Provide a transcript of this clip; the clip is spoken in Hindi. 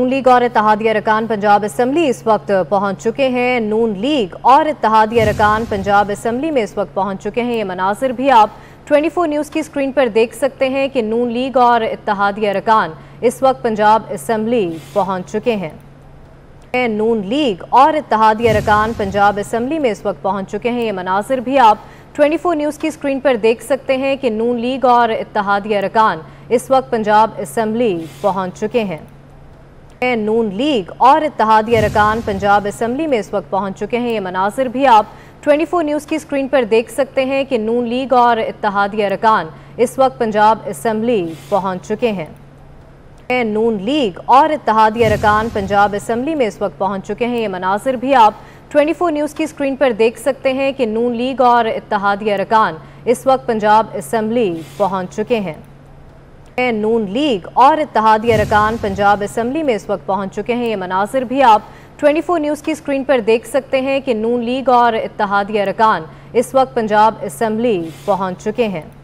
नून लीग और इतिहादी अरकान पंजाब असम्बली इस वक्त पहुंच चुके हैं नून लीग और इतिहादी अरकान पंजाब असम्बली में इस वक्त पहुंच चुके हैं ये मनाजिर भी आप 24 न्यूज़ की स्क्रीन पर देख सकते हैं कि नून लीग और इतिहादी अरकान इस वक्त पंजाब असम्बली पहुंच चुके हैं नून लीग और इतिहादी अरकान पंजाब असम्बली में इस वक्त पहुंच चुके हैं ये मनाजिर भी आप 24 न्यूज़ की स्क्रीन पर देख सकते हैं कि नून लीग और इतिहादी अरकान इस वक्त पंजाब असम्बली पहुंच चुके हैं नून लीग और इतिहादी अरकान पंजाब असम्बली में इस वक्त पहुंच चुके हैं ये मनाजिर भी आप 24 न्यूज़ की स्क्रीन पर देख सकते हैं कि नून लीग और इतिहादी अरकान इस वक्त पंजाब असम्बली पहुंच चुके हैं नून लीग और इतिहादी अरकान पंजाब असम्बली में इस वक्त पहुंच चुके हैं ये मनाजिर भी आप 24 न्यूज़ की स्क्रीन पर देख सकते हैं कि नून लीग और इतिहादी अरकान इस वक्त पंजाब असम्बली पहुंच चुके हैं नून लीग और इतिहादी अरकान पंजाब असम्बली में इस वक्त पहुंच चुके हैं ये मनाजिर भी आप 24 न्यूज़ की स्क्रीन पर देख सकते हैं कि नून लीग और इतिहादी अरकान इस वक्त पंजाब असम्बली पहुंच चुके हैं